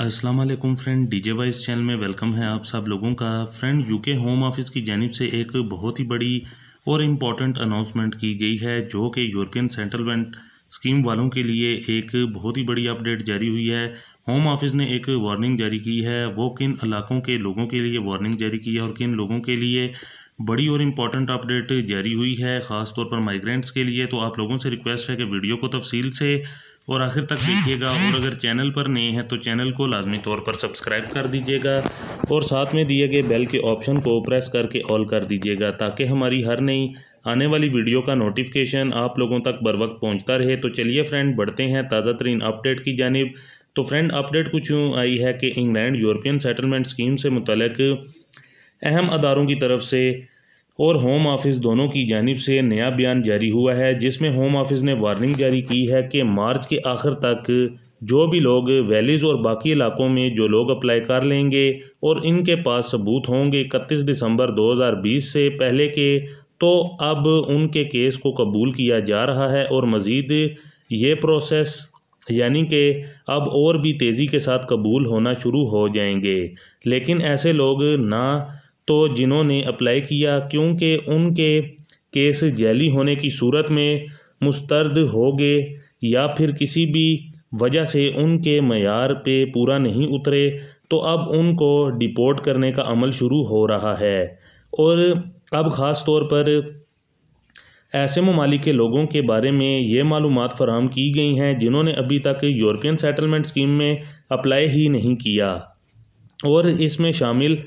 Aslam friend DJ वाइस channel में welcome है आप सब लोगों का फ्रेंड यूके होम ऑफिस की जानब से एक बहुत ही बड़ी और इम्पॉर्टेंट अनाउंसमेंट की गई है जो कि यूरोपियन सेटलमेंट स्कीम वालों के लिए एक बहुत ही बड़ी अपडेट जारी हुई है होम ऑफिस ने एक वार्निंग जारी की है वो किन इलाकों के लोगों के लिए वार्निंग जारी की है और किन लोगों के लिए बड़ी और इम्पॉर्टेंट अपडेट जारी हुई है ख़ास तौर पर माइग्रेंट्स के लिए तो आप लोगों से रिक्वेस्ट है कि वीडियो को तफसील से और आखिर तक देखिएगा और अगर चैनल पर नए हैं तो चैनल को लाजमी तौर पर सब्सक्राइब कर दीजिएगा और साथ में दिए गए बेल के ऑप्शन को प्रेस करके ऑल कर दीजिएगा ताकि हमारी हर नई आने वाली वीडियो का नोटिफिकेशन आप लोगों तक बर वक्त पहुँचता रहे तो चलिए फ्रेंड बढ़ते हैं ताज़ा तरीन अपडेट की जानब तो फ्रेंड अपडेट कुछ यूँ आई है कि इंग्लैंड यूरोपियन सेटलमेंट स्कीम से मुतलक अहम अदारों की तरफ से और होम ऑफिस दोनों की जानब से नया बयान जारी हुआ है जिसमें होम ऑफिस ने वार्निंग जारी की है कि मार्च के आखिर तक जो भी लोग वैलीज़ और बाकी इलाकों में जो लोग अप्लाई कर लेंगे और इनके पास सबूत होंगे इकतीस दिसंबर 2020 से पहले के तो अब उनके केस को कबूल किया जा रहा है और मज़ीद ये प्रोसेस यानी कि अब और भी तेज़ी के साथ कबूल होना शुरू हो जाएंगे लेकिन ऐसे लोग ना तो जिन्होंने अप्लाई किया क्योंकि उनके केस जैली होने की सूरत में मुस्तरद हो गए या फिर किसी भी वजह से उनके मैार पे पूरा नहीं उतरे तो अब उनको डिपोर्ट करने का अमल शुरू हो रहा है और अब ख़ास तौर पर ऐसे ममालिक के लोगों के बारे में ये मालूम फराहम की गई हैं जिन्होंने अभी तक यूरोपियन सेटलमेंट स्कीम में अप्लाई ही नहीं किया और इसमें शामिल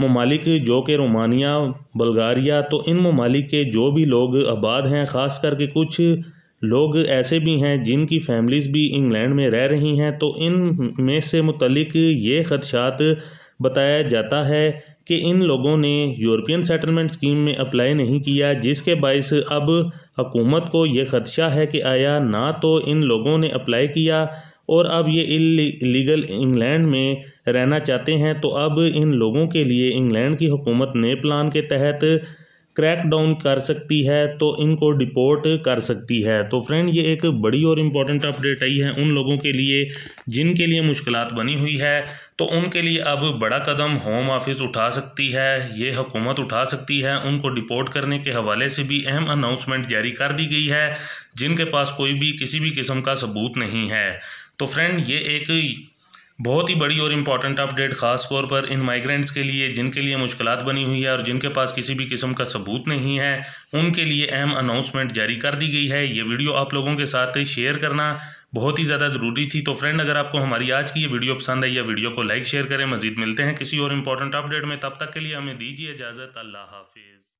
ममालिक जो कि रोमानिया बल्गारिया तो इन ममालिक के जो भी लोग आबाद हैं ख़ास करके कुछ लोग ऐसे भी हैं जिनकी फैमिलीज़ भी इंग्लैंड में रह रही हैं तो इन में से मुतलिक ये ख़दशात बताया जाता है कि इन लोगों ने यूरोपियन सेटलमेंट स्कीम में अप्लाई नहीं किया जिसके बायस अब हकूमत को ये ख़दशा है कि आया ना तो इन लोगों ने अप्लाई किया और अब ये लीगल इंग्लैंड में रहना चाहते हैं तो अब इन लोगों के लिए इंग्लैंड की हुकूमत नए प्लान के तहत क्रैक डाउन कर सकती है तो इनको डिपोर्ट कर सकती है तो फ्रेंड ये एक बड़ी और इम्पॉर्टेंट अपडेट आई है उन लोगों के लिए जिनके लिए मुश्किल बनी हुई है तो उनके लिए अब बड़ा कदम होम ऑफिस उठा सकती है ये हुकूमत उठा सकती है उनको डिपोर्ट करने के हवाले से भी अहम अनाउंसमेंट जारी कर दी गई है जिनके पास कोई भी किसी भी किस्म का सबूत नहीं है तो फ्रेंड ये एक बहुत ही बड़ी और इम्पॉर्टेंट अपडेट खास तौर पर इन माइग्रेंट्स के लिए जिनके लिए मुश्किल बनी हुई है और जिनके पास किसी भी किस्म का सबूत नहीं है उनके लिए अहम अनाउंसमेंट जारी कर दी गई है ये वीडियो आप लोगों के साथ शेयर करना बहुत ही ज़्यादा ज़रूरी थी तो फ्रेंड अगर आपको हमारी आज की ये वीडियो पसंद आई या वीडियो को लाइक शेयर करें मजीद मिलते हैं किसी और इम्पॉर्टेंट अपडेट में तब तक के लिए हमें दीजिए इजाज़त अल्लाह हाफिज़